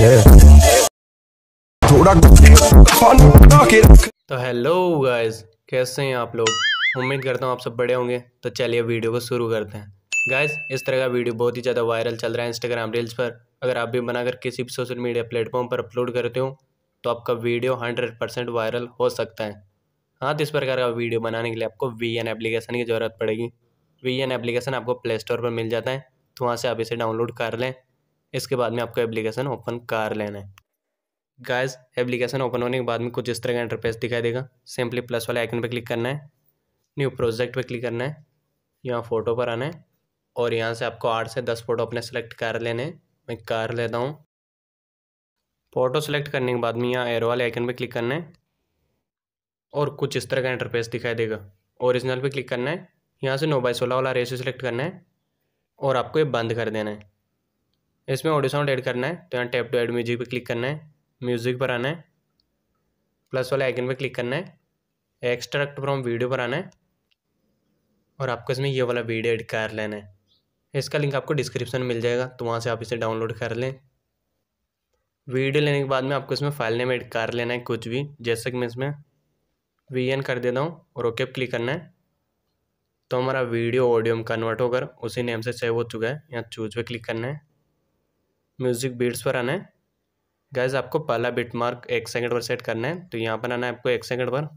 तो hello guys कैसे हैं आप लोग उम्मीद करता हूँ आप सब बड़े होंगे तो चलिए वीडियो को शुरू करते हैं गाइस इस तरह का वीडियो बहुत ही ज़्यादा वायरल चल रहा है इंस्टाग्राम रील्स पर अगर आप भी बनाकर किसी भी सोशल मीडिया प्लेटफॉर्म पर अपलोड करते हो तो आपका वीडियो हंड्रेड परसेंट वायरल हो सकता है हाँ तो इस प्रकार का वीडियो बनाने के लिए आपको वी एन एप्लीकेशन की ज़रूरत पड़ेगी वी एन एप्लीकेशन आपको प्ले स्टोर पर मिल जाता है तो वहाँ से आप इसे डाउनलोड कर लें इसके बाद में आपको एप्लीकेशन ओपन कर लेना है गाइस एप्लीकेशन ओपन होने के बाद में कुछ इस तरह का इंटरफेस दिखाई देगा सिंपली प्लस वाले आइकन पर क्लिक करना है न्यू प्रोजेक्ट पर क्लिक करना है यहाँ फ़ोटो पर आना है और यहाँ से आपको आठ से दस फ़ोटो अपने सेलेक्ट कर लेने मैं कर लेता हूँ फ़ोटो सेलेक्ट करने के बाद में यहाँ एरो वाले आइकन पर क्लिक करना है और कुछ इस तरह का इंटरफेस दिखाई देगा ओरिजिनल पर क्लिक करना है यहाँ से नौ बाई सोलह वाला रेशियो सेलेक्ट करना है और आपको ये बंद कर देना है इसमें ऑडियो साउंड ऐड करना है तो यहाँ टैप टू ऐड म्यूजिक पे क्लिक करना है म्यूजिक पर आना है प्लस वाले आइकन पे क्लिक करना है एक्सट्रैक्ट फ्रॉम वीडियो पर आना है और आपको इसमें ये वाला वीडियो एड कर लेना है इसका लिंक आपको डिस्क्रिप्शन मिल जाएगा तो वहाँ से आप इसे डाउनलोड कर लें वीडियो लेने के बाद में आपको इसमें फाइल नेम एड कर लेना है कुछ भी जैसे कि मैं इसमें वी एन कर देता हूँ और ओके पर क्लिक करना है तो हमारा वीडियो ऑडियो में कन्वर्ट होकर उसी नेम से सेव हो चुका है यहाँ चूज पे क्लिक करना है म्यूज़िक बीट्स पर आना है गैज़ आपको पहला बिट मार्क एक सेकंड पर सेट करना है तो यहाँ पर आना है आपको एक सेकंड पर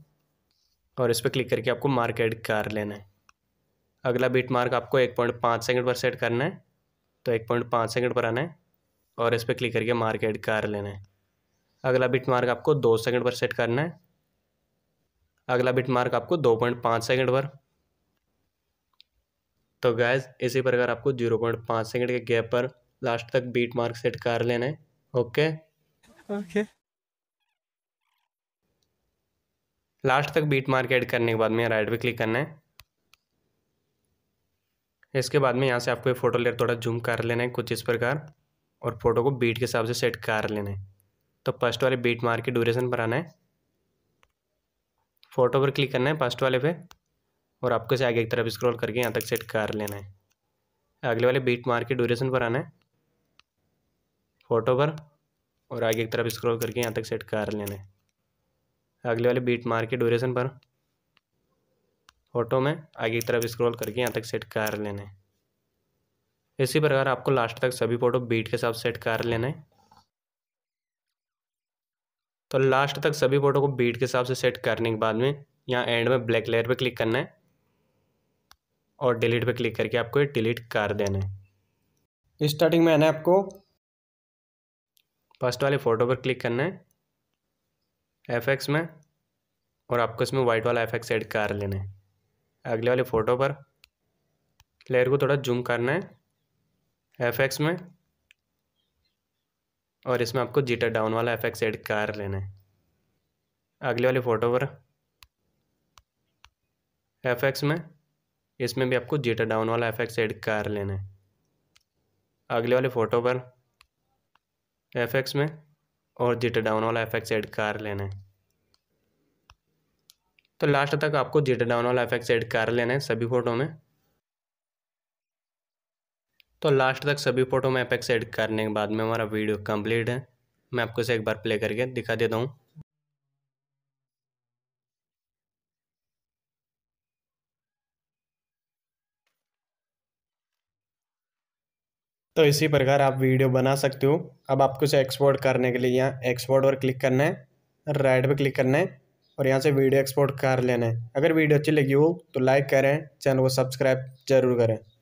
और इस पर क्लिक करके आपको मार्क एड कर लेना है अगला बिट मार्क आपको एक पॉइंट पाँच सेकेंड पर सेट करना है तो एक पॉइंट पाँच सेकेंड पर आना है और इस पर क्लिक करके मार्क एड कर लेना है अगला बिट मार्क आपको दो सेकेंड पर सेट करना है अगला बिट मार्क आपको दो पॉइंट पाँच सेकेंड पर तो गैज़ इसी प्रकार आपको जीरो पॉइंट पाँच सेकेंड के गैप पर लास्ट तक बीट मार्क सेट कर लेना है ओके ओके लास्ट तक बीट मार्क ऐड करने के बाद में राइट पे क्लिक करना है इसके बाद में यहाँ से आपको ये फोटो लेयर थोड़ा जूम कर लेना है कुछ इस प्रकार और फोटो को बीट के हिसाब से सेट कर लेना है तो फर्स्ट वाले बीट मार्क के ड्यूरेशन पर आना है फोटो पर क्लिक करना है फर्स्ट वाले पे और आपको इसे आगे की तरफ स्क्रॉल करके यहाँ तक सेट कर लेना है अगले वाले बीट मार्क के ड्यूरेशन पर आना है फ़ोटो पर और आगे की तरफ स्क्रॉल करके यहाँ तक सेट कर लेना है अगले वाले बीट मार के ड्यूरेशन पर फ़ोटो में आगे की तरफ स्क्रॉल करके यहाँ तक सेट कर लेना है इसी प्रकार आपको लास्ट तक सभी फ़ोटो बीट के साथ सेट कर लेना है तो लास्ट तक सभी फ़ोटो को बीट के हिसाब से सेट करने के बाद में यहाँ एंड में ब्लैक लेयर पे क्लिक करना है और डिलीट पे क्लिक करके आपको ये डिलीट कर देना है स्टार्टिंग में आना है आपको फर्स्ट वाले फ़ोटो पर क्लिक करना है एफ में और आपको इसमें वाइट वाला एफ ऐड कर लेना है अगले वाले फ़ोटो पर लेयर को थोड़ा जूम करना है एफ में और इसमें आपको जीटा डाउन वाला एफ ऐड कर लेना है अगले वाले फ़ोटो पर एफ में इसमें भी आपको जीटा डाउन वाला एफ ऐड कर लेना है अगले वाले फ़ोटो पर एफ एक्स में और जीटा डाउन वाला एफ एक्स एड कर लेना है तो लास्ट तक आपको जीटा डाउन वाला एफ एक्स एड कर लेना है सभी फ़ोटो में तो लास्ट तक सभी फ़ोटो में एफ एक्स एड करने के बाद में हमारा वीडियो कंप्लीट है मैं आपको इसे एक बार प्ले करके दिखा देता हूँ तो इसी प्रकार आप वीडियो बना सकते हो अब आपको इसे एक्सपोर्ट करने के लिए यहाँ एक्सपोर्ट पर क्लिक करना है राइट पर क्लिक करना है और यहाँ से वीडियो एक्सपोर्ट कर लेना है अगर वीडियो अच्छी लगी हो तो लाइक करें चैनल को सब्सक्राइब जरूर करें